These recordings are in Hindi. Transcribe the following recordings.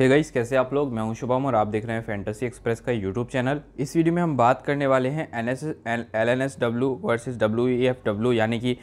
हे hey गाइस कैसे आप लोग मैं हूं शुभम और आप देख रहे हैं फैंटेसी एक्सप्रेस का यूट्यूब चैनल इस वीडियो में हम बात करने वाले हैं N S L N S W versus W E F W यानी कि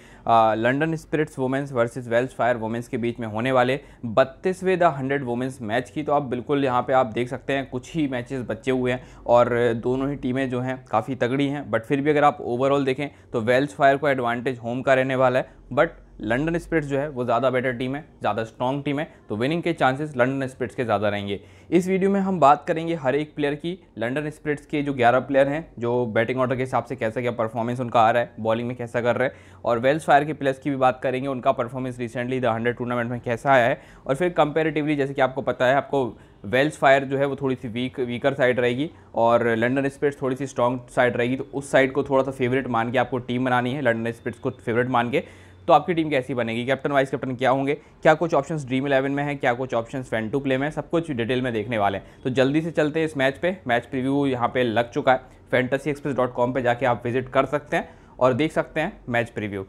London spirits women's versus Welsh fire women's के बीच में होने वाले बत्तीसवें द हंड्रेड वुमेंस मैच की तो आप बिल्कुल यहाँ पर आप देख सकते हैं कुछ ही मैचेस बचे हुए हैं और दोनों ही टीमें जो हैं काफ़ी तगड़ी हैं बट फिर भी अगर आप ओवरऑल देखें तो वेल्स फायर को एडवांटेज होम का रहने वाला है बट लंडन स्प्रिट्स जो है वो ज़्यादा बेटर टीम है ज़्यादा स्ट्रॉन्ग टीम है तो विनिंग के चांसेस लंडन स्प्रिट्स के ज़्यादा रहेंगे इस वीडियो में हम बात करेंगे हर एक प्लेयर की लंडन स्प्रिट्स के जो 11 प्लेयर हैं जो बैटिंग ऑर्डर के हिसाब से कैसा क्या परफॉर्मेंस उनका आ रहा है बॉलिंग में कैसा कर रहा है और वेल्स फायर के प्लेयर्स की भी बात करेंगे उनका performance recently the hundred tournament में कैसा आया है और फिर कंपेरेटिवली जैसे कि आपको पता है आपको वेल्स फायर जो है वो थोड़ी सी वीक वीकर साइड रहेगी और लंडन स्प्रिट्स थोड़ी सी स्ट्रॉन्ग साइड रहेगी तो उस साइड को थोड़ा सा फेवरेट मान के आपको टीम बनानी है लंडन स्प्रिट्स को फेवरेट मान के तो आपकी टीम कैसी बनेगी कैप्टन वाइस कैप्टन क्या होंगे क्या कुछ ऑप्शन ड्रीम इलेवन में है क्या कुछ ऑप्शन फैन टू प्ले में सब कुछ डिटेल में देखने वाले हैं तो जल्दी से चलते हैं इस मैच पर मैच प्रिव्यू यहाँ पर लग चुका है फैंटेसी एक्सप्रेस डॉट कॉम पर जाके आप विजिट कर सकते हैं और देख सकते हैं मैच प्रिव्यू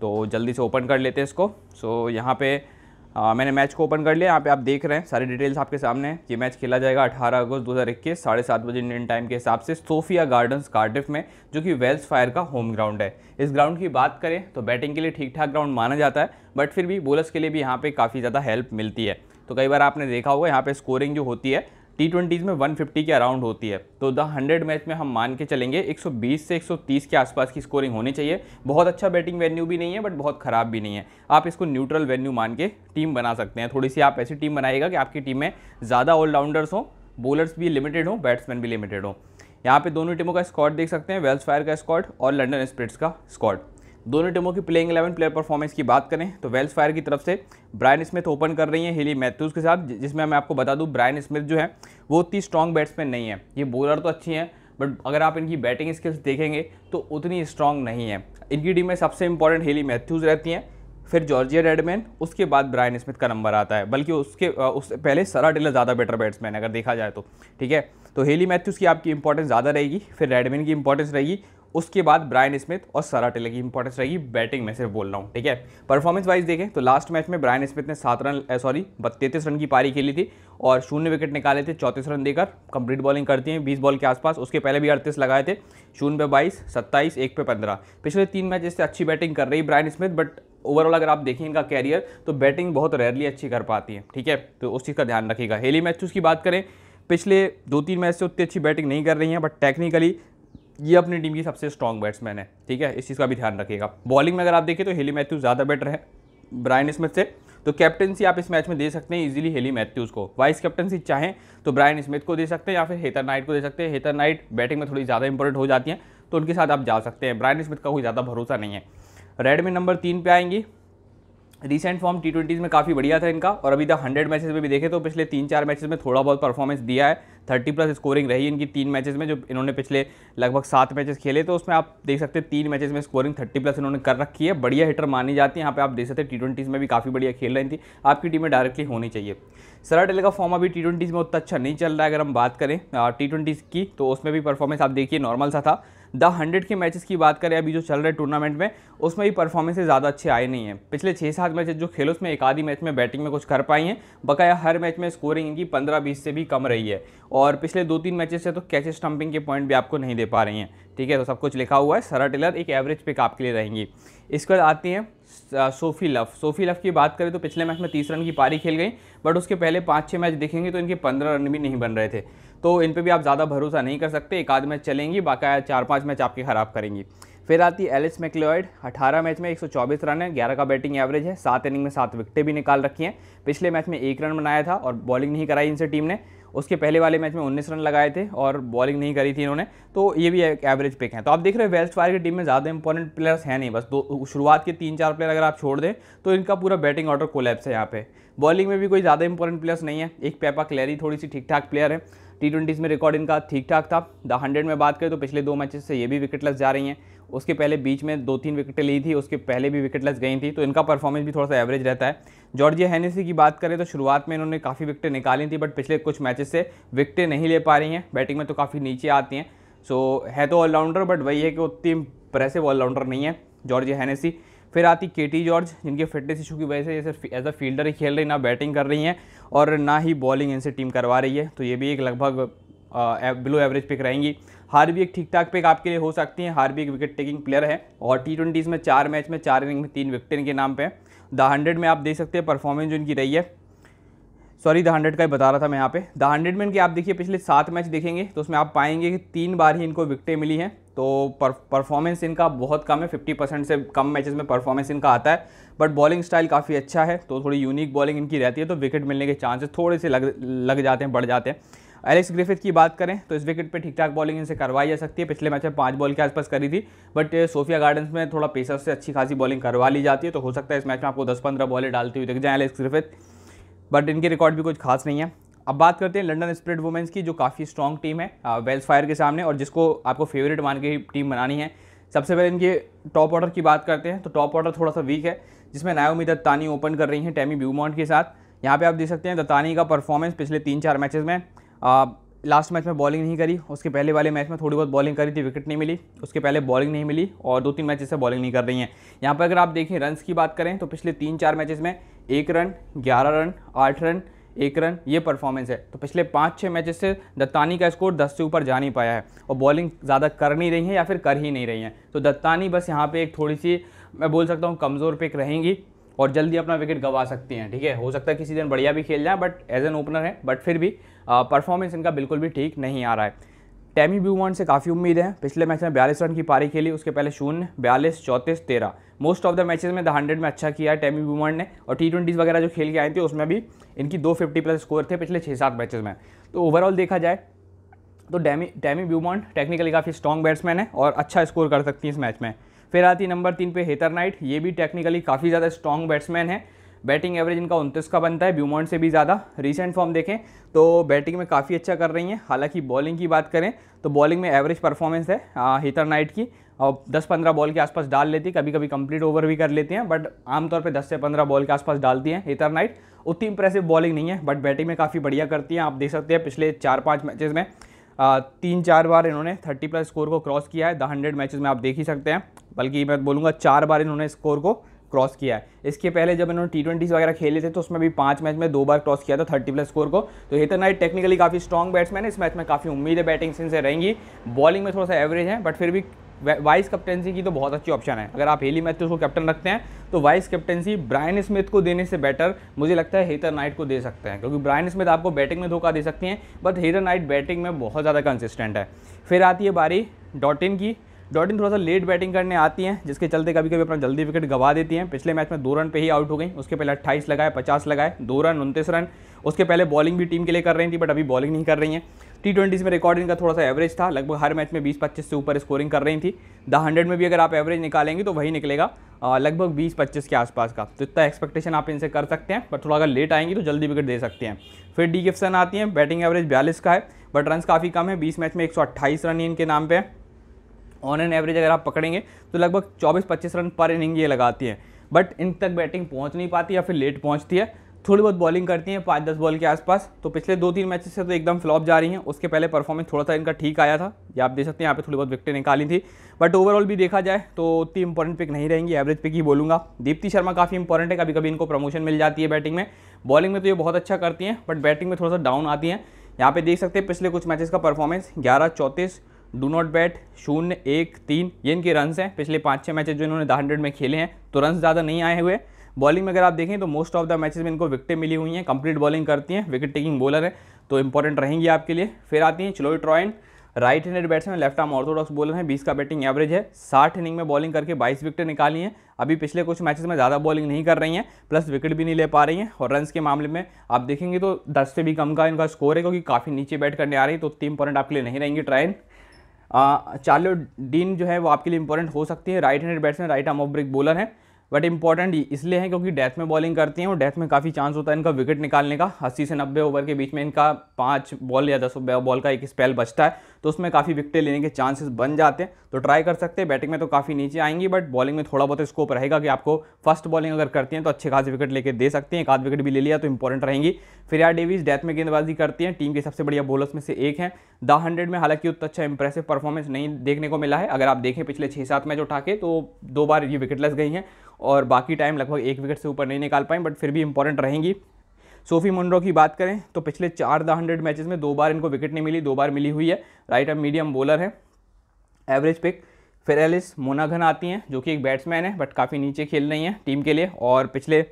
तो जल्दी से ओपन कर लेते हैं इसको सो यहाँ पर आ, मैंने मैच को ओपन कर लिया यहाँ पे आप देख रहे हैं सारी डिटेल्स आपके सामने हैं ये मैच खेला जाएगा 18 अगस्त 2021 साढ़े सात बजे इंडियन टाइम के हिसाब से सोफिया गार्डन्स कार्डिफ में जो कि वेल्स फायर का होम ग्राउंड है इस ग्राउंड की बात करें तो बैटिंग के लिए ठीक ठाक ग्राउंड माना जाता है बट फिर भी बोलर्स के लिए भी यहाँ पर काफ़ी ज़्यादा हेल्प मिलती है तो कई बार आपने देखा होगा यहाँ पर स्कोरिंग जो होती है टी ट्वेंटीज़ में 150 के अराउंड होती है तो द हंड्रेड मैच में हम मान के चलेंगे 120 से 130 के आसपास की स्कोरिंग होनी चाहिए बहुत अच्छा बैटिंग वेन्यू भी नहीं है बट बहुत ख़राब भी नहीं है आप इसको न्यूट्रल वेन्यू मान के टीम बना सकते हैं थोड़ी सी आप ऐसी टीम बनाएगा कि आपकी टीम में ज़्यादा ऑलराउंडर्स हों बॉलर्स भी लिमिटेड हों बैट्समैन भी लिमिटेड हों यहाँ पे दोनों टीमों का स्कॉट देख सकते हैं वेल्स फायर का स्कॉट और लंडन स्प्रिट्स का स्कॉट दोनों टीमों की प्लेइंग इलेवन प्लेयर परफॉर्मेंस की बात करें तो वेल्स फायर की तरफ से ब्रायन स्मिथ ओपन कर रही हैं हिली मैथ्यूज़ के साथ जिसमें मैं आपको बता दूं ब्रायन स्मिथ जो है वो उतनी स्ट्रॉन्ग बैट्समैन नहीं है ये बॉलर तो अच्छी हैं बट अगर आप इनकी बैटिंग स्किल्स देखेंगे तो उतनी स्ट्रॉन्ग नहीं है इनकी टीम में सबसे इंपॉर्टेंट हेली मैथ्यूज़ रहती हैं फिर जॉर्जिया रेडमैन उसके बाद ब्रायन स्मिथ का नंबर आता है बल्कि उसके उससे पहले सरा टेलर ज़्यादा बेटर बैट्समैन अगर देखा जाए तो ठीक है तो हेली मैथ्यूज़ की आपकी इंपॉर्टेंस ज़्यादा रहेगी फिर रेडमैन की इंपॉर्टेंस रहेगी उसके बाद ब्रायन स्मिथ और टेलर की इंपॉर्टेंस रहेगी बैटिंग में सिर्फ बोल रहा हूँ ठीक है परफॉर्मेंस वाइज देखें तो लास्ट मैच में ब्रायन स्मिथ ने सात रन सॉरी बत्तीस रन की पारी खेली थी और शून्य विकेट निकाले थे चौंतीस रन देकर कंप्लीट बॉलिंग करती हैं बीस बॉल के आसपास उसके पहले भी अड़तीस लगाए थे शून्य पे बाईस सत्ताईस एक पे पंद्रह पिछले तीन मैच इससे अच्छी बैटिंग कर रही ब्रायन स्मिथ बट ओवरऑल अगर आप देखें इनका कैरियर तो बैटिंग बहुत रेयरली अच्छी कर पाती है ठीक है तो उस चीज़ का ध्यान रखिएगा हेली मैच की बात करें पिछले दो तीन मैच से उतनी अच्छी बैटिंग नहीं कर रही हैं बट टेक्निकली ये अपनी टीम की सबसे स्ट्रॉन्ग बैट्समैन है ठीक है इस चीज़ का भी ध्यान रखिएगा बॉलिंग में अगर आप देखें तो हेली मैथ्यूज ज़्यादा बेटर है ब्रायन स्मिथ से तो कैप्टनसी आप इस मैच में दे सकते हैं इजीली हेली मैथ्यूज़ को वाइस कैप्टनसी चाहें तो ब्रायन स्मिथ को दे सकते हैं या फिर हेतर नाइट को दे सकते हैं हेतर नाइट बैटिंग में थोड़ी ज़्यादा इंपॉर्टेंट हो जाती हैं तो उनके साथ आप जा सकते हैं ब्रायन स्मिथ का कोई ज़्यादा भरोसा नहीं है रेड में नंबर तीन पर आएंगी रिसेंट फॉर्म टी ट्वेंटीज़ में काफ़ी बढ़िया था इनका और अभी तक हंड्रेड मैचेज में भी देखें तो पिछले तीन चार मैचेज में थोड़ा बहुत परफॉर्मेंस दिया है थर्टी प्लस स्कोरिंग रही इनकी तीन मैचेस में जो इन्होंने पिछले लगभग सात मैचेस खेले तो उसमें आप देख सकते हैं तीन मैचेस में स्कोरिंग थर्टी प्लस इन्होंने कर रखी है बढ़िया हिटर मानी जाती है यहाँ पे आप देख सकते हैं टी ट्वेंटीज़ में भी काफ़ी बढ़िया खेल रही थी आपकी टीमें डायरेक्टली होनी चाहिए सराटेले का फॉर्म अभी टी ट्वेंटीज़ में उतना अच्छा नहीं चल रहा है अगर हम बात करें टी की तो उसमें भी परफॉर्मेंस आप देखिए नॉर्मल सा था द हंड्रेड के मैचेस की बात करें अभी जो चल रहे टूर्नामेंट में उसमें भी परफॉर्मेंसेज ज़्यादा अच्छे आए नहीं है पिछले छः सात मैचेस जो खेले उसमें एक आधी मैच में बैटिंग में कुछ कर पाई हैं बकाया हर मैच में स्कोरिंग इनकी पंद्रह बीस से भी कम रही है और पिछले दो तीन मैचेस से तो कैच स्टम्पिंग के पॉइंट भी आपको नहीं दे पा रही हैं ठीक है तो सब कुछ लिखा हुआ है सरा टेलर एक एवरेज पिक आपके लिए रहेंगी इसके बाद आती हैं सोफी लफ सोफी लफ की बात करें तो पिछले मैच में तीस रन की पारी खेल गई बट उसके पहले पाँच छः मैच देखेंगे तो इनके पंद्रह रन भी नहीं बन रहे थे तो इन पर भी आप ज़्यादा भरोसा नहीं कर सकते एक आध मैच चलेंगी बाकाया चार पाँच मैच आपकी ख़राब करेंगी फिर आती है एलिस मैक्लोइड 18 मैच में 124 रन है 11 का बैटिंग एवरेज है सात इनिंग में सात विकटें भी निकाल रखी हैं पिछले मैच में एक रन बनाया था और बॉलिंग नहीं कराई इनसे टीम ने उसके पहले वाले मैच में 19 रन लगाए थे और बॉलिंग नहीं करी थी इन्होंने तो ये भी एक एवरेज पिक है तो आप देख रहे हैं वेस्ट फायर की टीम में ज़्यादा इंपॉर्टेंट प्लेयर्स हैं नहीं बस दो शुरुआत के तीन चार प्लेयर अगर आप छोड़ दें तो इनका पूरा बैटिंग ऑर्डर कोलेप्स है यहाँ पे बॉलिंग में भी कोई ज़्यादा इंपॉर्टेंट प्लेयर्स नहीं है एक पेपा क्लैरी थोड़ी सी ठीक ठाक प्लेयर है टी ट्वेंटीज़ में रिकॉर्ड इनका ठीक ठाक था द हंड्रेड में बात करें तो पिछले दो मैचेस से ये भी विकेटलेस जा रही हैं उसके पहले बीच में दो तीन विकेटें ली थी उसके पहले भी विकेटलेस गई थी तो इनका परफॉर्मेंस भी थोड़ा सा एवरेज रहता है जॉर्जिया हैनेसी की बात करें तो शुरुआत में इन्होंने काफ़ी विकटें निकाली थी बट पिछले कुछ मैचेस से विकटें नहीं ले पा रही हैं बैटिंग में तो काफ़ी नीचे आती हैं सो है तो ऑलराउंडर बट वही है कि उतनी प्रेसिव ऑलराउंडर नहीं है जॉर्जिया हैनेसी फिर आती केटी जॉर्ज जिनके फिटनेस इशू की वजह से ये सिर्फ एज अ फील्डर ही खेल रही ना बैटिंग कर रही हैं और ना ही बॉलिंग इनसे टीम करवा रही है तो ये भी एक लगभग बिलो एवरेज पिक रहेंगी हार भी एक ठीक ठाक पिक आपके लिए हो सकती है हार भी एक विकेट टेकिंग प्लेयर है और टी ट्वेंटीज़ में चार मैच में चार इनिंग में तीन विकेट इनके नाम पर द हंड्रेड में आप देख सकते हैं परफॉर्मेंस जो इनकी रही है सॉरी द हंड्रेड का ही बता रहा था मैं यहाँ पे द हंड्रेड में इनके आप देखिए पिछले सात मैच देखेंगे तो उसमें आप पाएंगे कि तीन बार ही इनको विकटें मिली हैं तो परफॉर्मेंस इनका बहुत कम है फिफ्टी परसेंट से कम मैचेस में परफॉर्मेंस इनका आता है बट बॉलिंग स्टाइल काफ़ी अच्छा है तो थोड़ी यूनिक बॉलिंग इनकी रहती है तो विकेट मिलने के चांसेस थोड़े से लग लग जाते हैं बढ़ जाते हैं एलेक्स ग्रिफिथ की बात करें तो इस विकेट पे ठीक ठाक बॉलिंग इनसे करवाई जा सकती है पिछले मैच में पाँच बॉल के आसपास करी थी बट सोफिया गार्डन्स में थोड़ा पेसर से अच्छी खासी बॉलिंग करवा ली जाती है तो हो सकता है इस मैच में आपको दस पंद्रह बॉलें डालती हुई दिख जाए एलेक्स ग्रिफिथ बट इनके रिकॉर्ड भी कुछ खास नहीं है अब बात करते हैं लंडन स्प्रिट वुमेंस की जो काफ़ी स्ट्रॉन्ग टीम है वेल्स फायर के सामने और जिसको आपको फेवरेट मान के टीम बनानी है सबसे पहले इनके टॉप ऑर्डर की बात करते हैं तो टॉप ऑर्डर थोड़ा सा वीक है जिसमें नायोमी दत्तानी ओपन कर रही हैं टैमी ब्यूमॉन्ट के साथ यहाँ पे आप देख सकते हैं दत्तानी का परफॉर्मेंस पिछले तीन चार मैचेस में आ, लास्ट मैच में बॉलिंग नहीं करी उसके पहले वाले मैच में थोड़ी बहुत बॉलिंग करी थी विकेट नहीं मिली उसके पहले बॉलिंग नहीं मिली और दो तीन मैचेस से बॉलिंग नहीं कर रही हैं यहाँ पर अगर आप देखें रन्स की बात करें तो पिछले तीन चार मैचेस में एक रन ग्यारह रन आठ रन एक रन ये परफॉर्मेंस है तो पिछले पाँच छः मैचेस से दत्तानी का स्कोर दस से ऊपर जा नहीं पाया है और बॉलिंग ज़्यादा कर नहीं रही है या फिर कर ही नहीं रही हैं तो दत्तानी बस यहाँ पे एक थोड़ी सी मैं बोल सकता हूँ कमज़ोर पिक रहेंगी और जल्दी अपना विकेट गंवा सकती हैं ठीक है हो सकता है किसी दिन बढ़िया भी खेल जाए बट एज एन ओपनर है बट फिर भी परफॉर्मेंस इनका बिल्कुल भी ठीक नहीं आ रहा है टैमी ब्यूमॉन से काफ़ी उम्मीद है पिछले मैच में बयालीस रन की पारी खेली उसके पहले शून्य बयालीस चौंतीस तेरह मोस्ट ऑफ द मैचेस में द हंड्रेड में अच्छा किया है टेमी बुमन ने और टी ट्वेंटीज़ वगैरह जो खेल के आए थे उसमें भी इनकी दो फिफ्टी प्लस स्कोर थे पिछले छः सात मैचेज में तो ओवरऑल देखा जाए तो डेमी डैमी ब्यूमॉन्ट टेक्निकली काफ़ी स्ट्रॉन्ग बैट्समैन है और अच्छा स्कोर कर सकती हैं इस मैच में फिर आती नंबर तीन पे हेतर नाइट ये भी टेक्निकली काफ़ी ज़्यादा स्ट्रॉन्ग बैट्समैन है बैटिंग एवरेज इनका उनतीस का बनता है ब्यूमॉन्ट से भी ज़्यादा रिसेंट फॉर्म देखें तो बैटिंग में काफ़ी अच्छा कर रही हैं हालांकि बॉलिंग की बात करें तो बॉलिंग में एवरेज परफॉर्मेंस है हेतर नाइट की और 10-15 बॉल के आसपास डाल लेती है कभी कभी कंप्लीट ओवर भी कर लेती हैं बट आमतौर पे 10 से 15 बॉल के आसपास डालती हैं इतर नाइट उतनी इंप्रेसिव बॉलिंग नहीं है बट बैटिंग में काफ़ी बढ़िया करती हैं आप देख सकते हैं पिछले चार पाँच मैचेज़ में तीन चार बार इन्होंने थर्टी प्लस स्कोर को क्रॉस किया है द हंड्रेड मैचेज़ में आप देख ही सकते हैं बल्कि मैं बोलूँगा चार बार इन्होंने स्कोर को क्रॉस किया है इसके पहले जब इन्होंने टी ट्वेंटीज़ वगैरह खेले थे तो उसमें भी पाँच मैच में दो बार क्रॉस किया था थर्टी प्लस स्कोर को तो हेतन नाइट टेक्निकली काफ़ी स्ट्रॉन्ग बैट्समैन है इस मैच में काफ़ी उम्मीद है बैटिंग से रहेंगी बॉलिंग में थोड़ा सा एवरेज है बट फिर भी वाइस कैप्टनसी की तो बहुत अच्छी ऑप्शन है अगर आप हेली मैथ्यूज को कैप्टन रखते हैं तो वाइस कैप्टनसी ब्रायन स्मिथ को देने से बेटर मुझे लगता है हेतर नाइट को दे सकते हैं क्योंकि ब्रायन स्मिथ आपको बैटिंग में धोखा दे सकती हैं बट हेतर नाइट बैटिंग में बहुत ज़्यादा कंसिस्टेंट है फिर आती है बारी डॉटिन की डॉटिन थोड़ा सा लेट बैटिंग करने आती हैं जिसके चलते कभी कभी अपना जल्दी विकेट गवा देती हैं पिछले मैच में दो रन पे ही आउट हो गई उसके पहले अट्ठाईस लगाए पचास लगाए दो रन उनतीस रन उसके पहले बॉलिंग भी टीम के लिए कर रही थी बट अभी बॉलिंग नहीं कर रही हैं टी ट्वेंटीज़ में रिकॉर्ड इनका थोड़ा सा एवरेज था लगभग हर मैच में बीस पच्चीस से ऊपर स्कोरिंग कर रही थी द हंड्रेड में भी अगर आप एवरेज निकालेंगे तो वही निकलेगा लगभग बीस पच्चीस के आसपास का तो इतना एक्सपेक्टेशन आप इनसे कर सकते हैं बट थोड़ा अगर लेट आएंगी तो जल्दी विकेट दे सकते हैं फिर डी गिफ्सन आती हैं बैटिंग एवरेज बयालीस का है बट रन काफ़ी कम है बीस मैच में एक रन ही इनके नाम पर है ऑन एन एवरेज अगर आप पकड़ेंगे तो लगभग 24-25 रन पर इनिंग ये लगाती है बट इन तक बैटिंग पहुंच नहीं पाती या फिर लेट पहुंचती है थोड़ी बहुत बॉलिंग करती हैं पाँच दस बॉल के आसपास तो पिछले दो तीन मैचेस से तो एकदम फ्लॉप जा रही हैं उसके पहले परफॉर्मेंस थोड़ा सा इनका ठीक आया था या आप देख सकते हैं यहाँ पे थोड़ी बहुत विकटें निकाली थी बट ओवरऑल भी देखा जाए तो उतनी इंपॉर्टेंट पिक नहीं रहेंगी एवरेज पिक ही बोलूँगा दीप्ति शर्मा काफ़ी इंपॉर्टेंट है कभी कभी इनको प्रमोशन मिल जाती है बैटिंग में बॉलिंग में तो ये बहुत अच्छा करती हैं बट बैटिंग में थोड़ा सा डाउन आती हैं यहाँ पे देख सकते हैं पिछले कुछ मैचेस का परफॉर्मेंस ग्यारह चौंतीस डू नॉट बैट शून्य एक तीन ये इनके रन हैं पिछले पाँच छः मैचेज जो इन्होंने द हंड्रेड में खेले हैं तो रन ज़्यादा नहीं आए हुए बॉलिंग में अगर आप देखें तो मोस्ट ऑफ द मैचेज में इनको विकटें मिली हुई हैं कंप्लीट बॉलिंग करती हैं विकेट टेकिंग बॉलर है तो इंपॉर्टेंट रहेंगी आपके लिए फिर आती हैं Chloe Tryon right handed batsman left arm orthodox bowler हैं बीस का बैटिंग एवरेज है साठ इनिंग में बॉलिंग करके बाईस विकेटें निकाली हैं अभी पिछले कुछ मैचेस में ज़्यादा बॉलिंग नहीं कर रही हैं प्लस विकेट भी नहीं ले पा रही हैं और रन्स के मामले में आप देखेंगे तो दस से भी कम का इनका स्कोर है क्योंकि काफ़ी नीचे बैट करने आ रही है तो तीन पॉइंट आपके लिए नहीं रहेंगे ट्राइन चार्लो डीन जो है वो आपके लिए इंपॉर्टेंट हो सकती है right hand batsman right arm off break bowler है बट इंपॉर्टेंट इसलिए है क्योंकि डेथ में बॉलिंग करती हैं और डेथ में काफ़ी चांस होता है इनका विकेट निकालने का अस्सी से नब्बे ओवर के बीच में इनका पाँच बॉल या दस बॉल का एक स्पेल बचता है तो उसमें काफ़ी विकटें लेने के चांसेस बन जाते हैं तो ट्राई कर सकते हैं बैटिंग में तो काफ़ी नीचे आएंगी बट बॉलिंग में थोड़ा बहुत स्कोप रहेगा कि आपको फर्स्ट बॉलिंग अगर करती हैं तो अच्छे खास विकेट लेके दे सकते हैं एक आध विकेट भी ले लिया तो इंपॉर्टेंट रहेंगी फिर डेविस डेथ में गेंदबाजी करती हैं टीम के सबसे बढ़िया बॉलर्स में से एक हैं द हंड्रेड में हालांकि उतना अच्छा इंप्रेसिव परफॉर्मेंस नहीं देखने को मिला है अगर आप देखें पिछले छः सात मैच उठा के तो दो बार ये विकेट लस गई हैं और बाकी टाइम लगभग एक विकेट से ऊपर नहीं निकाल पाएँ बट फिर भी इंपॉर्टेंट रहेंगी सोफी मुंड्रो की बात करें तो पिछले चार द हंड्रेड मैचेज में दो बार इनको विकेट नहीं मिली दो बार मिली हुई है राइट एंड मीडियम बॉलर है एवरेज पिक फिर एलिस मोनाघन आती हैं जो कि एक बैट्समैन है बट काफ़ी नीचे खेल रही हैं टीम के लिए और पिछले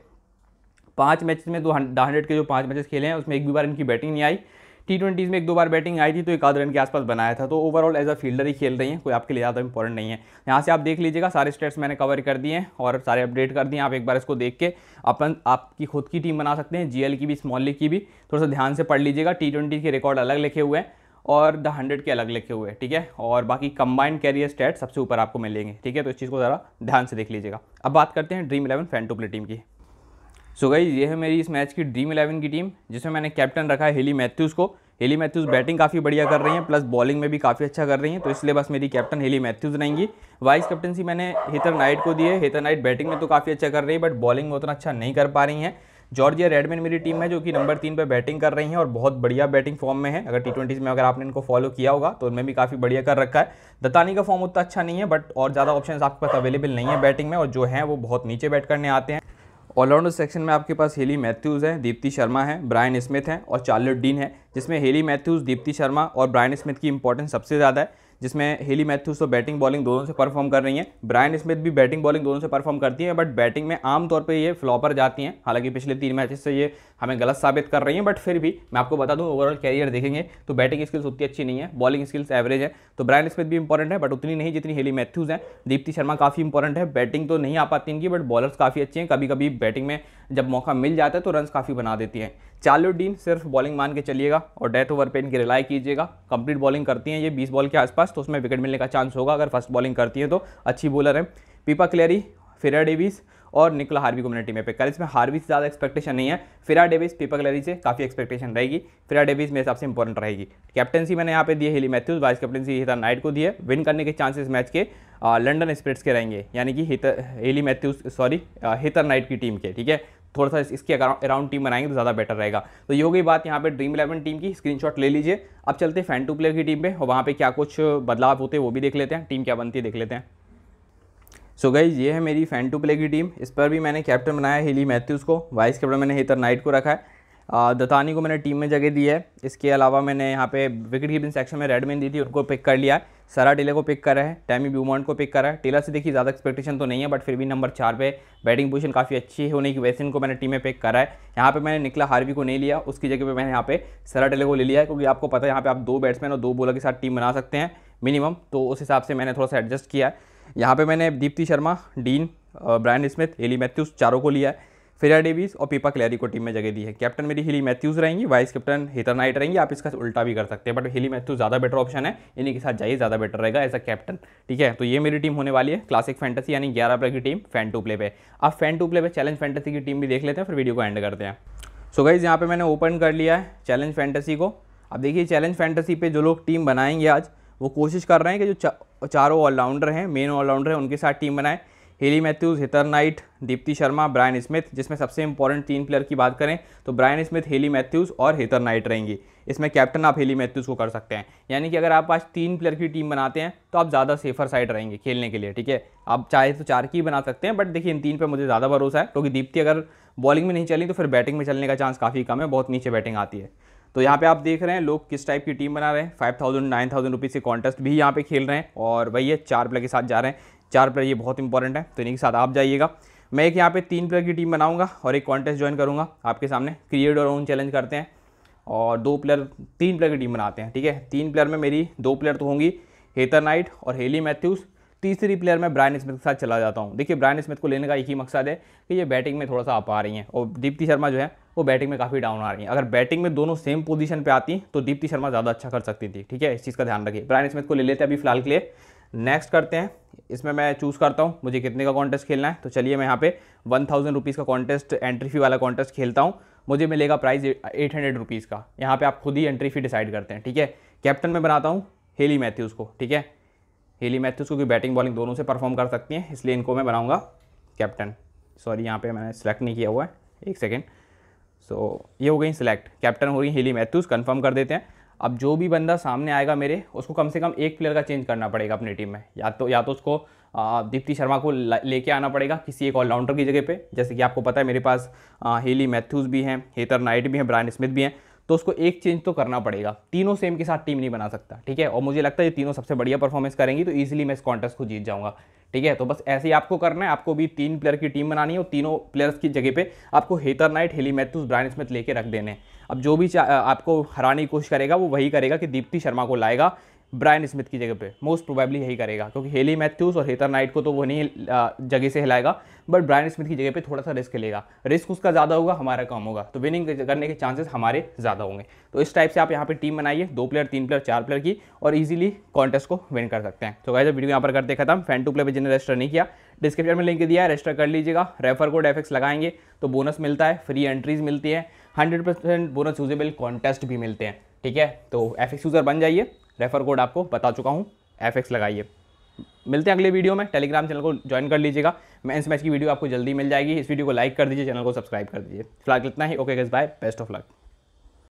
पाँच मैचेस में दो हंड्रेड के जो पाँच मैचेस खेले हैं उसमें एक भी बार इनकी बैटिंग नहीं आई टी ट्वेंटीज़ में एक दो बार बैटिंग आई थी तो एक आध रन के आसपास बनाया था तो ओवरऑल एज अ फील्डर ही खेल रही हैं कोई आपके लिए ज़्यादा इंपॉर्टेंट नहीं है यहाँ से आप देख लीजिएगा सारे स्टेट्स मैंने कवर कर दिए हैं और सारे अपडेट कर दिए आप एक बार इसको देख के अपन आपकी खुद की टीम बना सकते हैं जी की भी स्मॉल लीग की भी थोड़ा सा ध्यान से पढ़ लीजिएगा टी के रिकॉर्ड अलग लिखे हुए हैं और द हंड्रेड के अलग लिखे हुए हैं ठीक है और बाकी कंबाइंड कैरियर स्टेट सबसे ऊपर आपको मिलेंगे ठीक है तो इस चीज़ को ज़रा ध्यान से देख लीजिएगा अब बात करते हैं dream eleven fan to play team की सो गई ये है मेरी इस मैच की ड्रीम इलेवन की टीम जिसमें मैंने कैप्टन रखा है हेली मैथ्यूज़ को हेली मैथ्यूज़ बैटिंग काफ़ी बढ़िया कर रही हैं प्लस बॉलिंग में भी काफ़ी अच्छा कर रही हैं तो इसलिए बस मेरी कैप्टन हेली मैथ्यूज़ रहेंगी वाइस कैप्टनसी मैंने हेतर नाइट को दी है हेतर नाइट बैटिंग में तो काफ़ी अच्छा कर रही है बट बॉलिंग में उतना अच्छा नहीं कर पा रही हैं जॉर्जिया रेडमैन मेरी टीम है जो कि नंबर तीन पर बैटिंग कर रही हैं और बहुत बढ़िया बैटिंग फॉर्म में है अगर टी ट्वेंटीज़ में अगर आपने इनको फॉलो किया होगा तो उनमें भी काफ़ी बढ़िया कर रखा है दतानी का फॉर्म उतना अच्छा नहीं है बट और ज़्यादा ऑप्शन आपके पास अवेलेबल नहीं है बैटिंग में और जो है वो बहुत नीचे बैट करने आते हैं ऑलराउंडर सेक्शन में आपके पास हेली मैथ्यूज़ हैं दीप्ति शर्मा हैं ब्रायन स्मिथ हैं और चार्लट डीन है जिसमें हेली मैथ्यूज़ दीप्ति शर्मा और ब्रायन स्मिथ की इंपॉर्टेंस सबसे ज़्यादा है जिसमें हेली मैथ्यूस तो बैटिंग बॉलिंग दोनों से परफॉर्म कर रही हैं ब्रायन स्मिथ भी बैटिंग बॉलिंग दोनों से परफॉर्म करती हैं बट बैटिंग में आमतौर पर ये फ्लॉपर जाती हैं हालांकि पिछले तीन मैचेस से ये हमें गलत साबित कर रही हैं बट फिर भी मैं आपको बता दूँ ओवरऑल कैरियर देखेंगे तो बैटिंग स्किल्स उतनी अच्छी नहीं तो है बॉलिंग स्किल्स एवरेज है तो ब्रायन स्मिथ भी इंपॉर्टेंट है बट उतनी नहीं जितनी हेली मैथ्यूज़ हैं दीप्ति शर्मा काफ़ी इंपॉर्टेंट है बैटिंग तो नहीं आ पाती इनकी बट बॉलर्स काफ़ी अच्छे हैं कभी कभी बैटिंग में जब मौका मिल जाता है तो रन काफ़ी बना देती हैं डीन सिर्फ बॉलिंग मान के चलिएगा और डेथ ओवर पे इनकी रिलाई कीजिएगा कंप्लीट बॉलिंग करती हैं ये 20 बॉल के आसपास तो उसमें विकेट मिलने का चांस होगा अगर फर्स्ट बॉलिंग करती हैं तो अच्छी बॉलर है पीपा क्लेरी फिरा डेविस और निकोला हार्वी को मैंने टीम में पे करा इसमें हार्वी से ज़्यादा एक्सपेक्टेशन नहीं है फिरा डेविस पीपा क्लेरी से काफ़ी एक्सपेक्टेशन रहेगी फिरा डेविस मेरे हिसाब से इंपॉर्टेंट रहेगी कैप्टनसी मैंने यहाँ पे दी Hayley Matthews vice captaincy Heather Knight को दी है विन करने के चांसेस मैच के लंडन स्प्रिट्स के रहेंगे यानी कि Hayley Matthews sorry Heather Knight की टीम के ठीक है थोड़ा सा इसके अराउंड टीम बनाएंगे तो ज़्यादा बेटर रहेगा तो ये हो गई बात यहाँ पे ड्रीम इलेवन टीम की स्क्रीनशॉट ले लीजिए अब चलते हैं फैन टू प्लेयर की टीम पे और वहाँ पे क्या कुछ बदलाव होते हैं वो भी देख लेते हैं टीम क्या बनती है देख लेते हैं सो so गई ये है मेरी फैन टू प्ले की टीम इस पर भी मैंने कैप्टन बनाया हेली हिली मैथ्यूज़ को वाइस कैप्टन मैंने हेतर नाइट को रखा है दतानी को मैंने टीम में जगह दी है इसके अलावा मैंने यहाँ पे विकेट कीपिंग सेक्शन में रेडमिन दी थी उनको पिक कर लिया है सारा टेले को पिक करा है टैमी ब्यूमॉन्ट को पिक करा है टेला से देखिए ज़्यादा एक्सपेक्टेशन तो नहीं है बट फिर भी नंबर चार पे बैटिंग पोजीशन काफ़ी अच्छी होने की वजह से इनको मैंने टीम में पिक करा है यहाँ पे मैंने निकला हार्वी को नहीं लिया उसकी जगह पे मैंने यहाँ पे सारा टेले को ले लिया है क्योंकि आपको पता है यहाँ पर आप दो बैट्समैन और दो बोलर के साथ टीम बना सकते हैं मिनिमम तो उस हिसाब से मैंने थोड़ा सा एडजस्ट किया है यहाँ पर मैंने Deepti Sharma Dean Bryan Smith Ellie Matthews चारों को लिया है फेरा डेविस और पीपा क्लैरी को टीम में जगह दी है कैप्टन मेरी हिली मैथ्यूज रहेंगी वाइस कैप्टन हितर नाइट रहेंगी आप इसका उल्टा भी कर सकते हैं बट हिली मैथ्यूज ज़्यादा बेटर ऑप्शन है इन्हीं के साथ जाइए ज़्यादा बेटर रहेगा एज अ कैप्टन ठीक है तो ये मेरी टीम होने वाली है क्लासिक फैंटेसी यानी ग्यारह प्लेयर की टीम फैन टू प्ले पे आप फैन टू प्ले पे चैलेंज फैंटेसी की टीम भी देख लेते हैं फिर वीडियो को एंड करते हैं सो गाइज़ यहाँ पे मैंने ओपन कर लिया है चैलेंज फैंटेसी को अब देखिए चैलेंज फैंटेसी पे जो लोग टीम बनाएंगे आज वो कोशिश कर रहे हैं कि जो चारों ऑलराउंडर हैं मेन ऑलराउंडर हैं उनके साथ टीम बनाएं Hayley Matthews Heather Knight Deepti Sharma Bryan Smith जिसमें सबसे इंपॉर्टेंट तीन प्लेयर की बात करें तो ब्रायन स्मिथ हेली मैथ्यूज़ और हितर नाइट रहेंगी इसमें कैप्टन आप हेली मैथ्यूज़ को कर सकते हैं यानी कि अगर आप आज तीन प्लेयर की टीम बनाते हैं तो आप ज़्यादा सेफर साइड रहेंगे खेलने के लिए ठीक है आप चाहे तो चार की बना सकते हैं बट देखिए इन तीन पर मुझे ज़्यादा भरोसा है क्योंकि दीप्ति अगर बॉलिंग में नहीं चली तो फिर बैटिंग में चलने का चांस काफ़ी कम है बहुत नीचे बैटिंग आती है तो यहाँ पे आप देख रहे हैं लोग किस टाइप की टीम बना रहे हैं five thousand nine thousand rupees के कॉन्टेस्ट भी यहाँ पे खेल रहे हैं और वही है चार प्लेयर के साथ जा रहे हैं चार प्लेयर ये बहुत इंपॉर्टेंट है तो इन्हीं के साथ आप जाइएगा मैं एक यहाँ पे तीन प्लेयर की टीम बनाऊंगा और एक कॉन्टेस्ट ज्वाइन करूँगा आपके सामने क्रिएट और ओन चैलेंज करते हैं और दो प्लेयर तीन प्लेयर की टीम बनाते हैं ठीक है तीन प्लेयर में मेरी दो प्लेयर तो होंगी हेतर नाइट और हेली मैथ्यूज़ तीसरी प्लेयर में ब्रायन स्मिथ के साथ चला जाता हूँ देखिए ब्रायन स्मिथ को लेने का एक ही मकसद है कि ये बैटिंग में थोड़ा सा आप आ रही हैं और दीप्ति शर्मा जो है वो बैटिंग में काफ़ी डाउन आ रही हैं अगर बैटिंग में दोनों सेम पोजीशन पे आती तो दीप्ति शर्मा ज़्यादा अच्छा कर सकती थी ठीक है इस चीज़ का ध्यान रखिए ब्रायन स्मिथ को ले लेते अभी फिलहाल के लिए नेक्स्ट करते हैं इसमें मैं चूज़ करता हूँ मुझे कितने का कॉन्टेस्ट खेलना है तो चलिए मैं यहाँ पे वन थाउजेंड रुपीज़ का कॉन्टेस्ट एंट्री फी वाला कॉन्टेस्ट खेलता हूँ मुझे मिलेगा प्राइस एट हंड्रेड रुपीज़ का यहाँ पे आप खुद ही एंट्री फी डिसाइड करते हैं ठीक है कैप्टन में बनाता हूँ हेली मैथ्यूज़ को ठीक है हेली मैथ्यूज़ क्योंकि बैटिंग बॉलिंग दोनों से परफॉर्म कर सकती हैं इसलिए इनको मैं बनाऊँगा कैप्टन सॉरी यहाँ पर मैंने सेलेक्ट नहीं किया हुआ है एक सेकेंड सो so, ये हो गई सिलेक्ट कैप्टन हो गई हेली मैथ्यूज़ कन्फर्म कर देते हैं अब जो भी बंदा सामने आएगा मेरे उसको कम से कम एक प्लेयर का चेंज करना पड़ेगा अपनी टीम में या तो या तो उसको दीप्ति शर्मा को लेके आना पड़ेगा किसी एक ऑलराउंडर की जगह पे जैसे कि आपको पता है मेरे पास हेली मैथ्यूज़ भी हैं हेतर नाइट भी हैं ब्रायन स्मिथ भी हैं तो उसको एक चेंज तो करना पड़ेगा तीनों सेम के साथ टीम नहीं बना सकता ठीक है और मुझे लगता है ये तीनों सबसे बढ़िया परफॉर्मेंस करेंगी तो ईजिली मैं इस कॉन्टेस्ट को जीत जाऊँगा ठीक है तो बस ऐसे ही आपको करना है आपको भी तीन प्लेयर की टीम बनानी है और तीनों प्लेयर्स की जगह पे आपको Heather Knight Hayley Matthews Bryan Smith लेके रख देने हैं अब जो भी आपको हराने की कोशिश करेगा वो वही करेगा कि दीप्ति शर्मा को लाएगा ब्रायन स्मिथ की जगह पे मोस्ट प्रोबेबली यही करेगा क्योंकि हेली मैथ्यूज और हेतर नाइट को तो वो नहीं जगह से हिलाएगा बट ब्रायन स्मिथ की जगह पर थोड़ा सा रिस्क लेगा रिस्क उसका ज़्यादा होगा हमारा कम होगा तो विनिंग करने के चांसेस हमारे ज़्यादा होंगे तो इस टाइप से आप यहाँ पर टीम बनाइए दो प्लेयर तीन प्लेयर चार प्लेयर की और ईजिली कॉन्टेस्ट को विन कर सकते हैं तो गाइज वीडियो यहाँ पर करते खत्म फैन टू प्लेयर पर जिन्हें रजिस्टर नहीं किया डिस्क्रिप्शन में लिंक दिया है रजिस्टर कर लीजिएगा रेफर कोड एफ लगाएंगे तो बोनस मिलता है फ्री एंट्रीज मिलती है hundred percent bonus usable contest भी मिलते हैं ठीक है तो एफ यूज़र बन जाइए रेफर कोड आपको बता चुका हूँ एफ लगाइए मिलते हैं अगले वीडियो में टेलीग्राम चैनल को ज्वाइन कर लीजिएगा मैंस मैच की वीडियो आपको जल्दी मिल जाएगी इस वीडियो को लाइक कर दीजिए चैनल को सब्सक्राइब कर दीजिए फिलहाल इतना ही ओके गज बाय बेस्ट ऑफ लक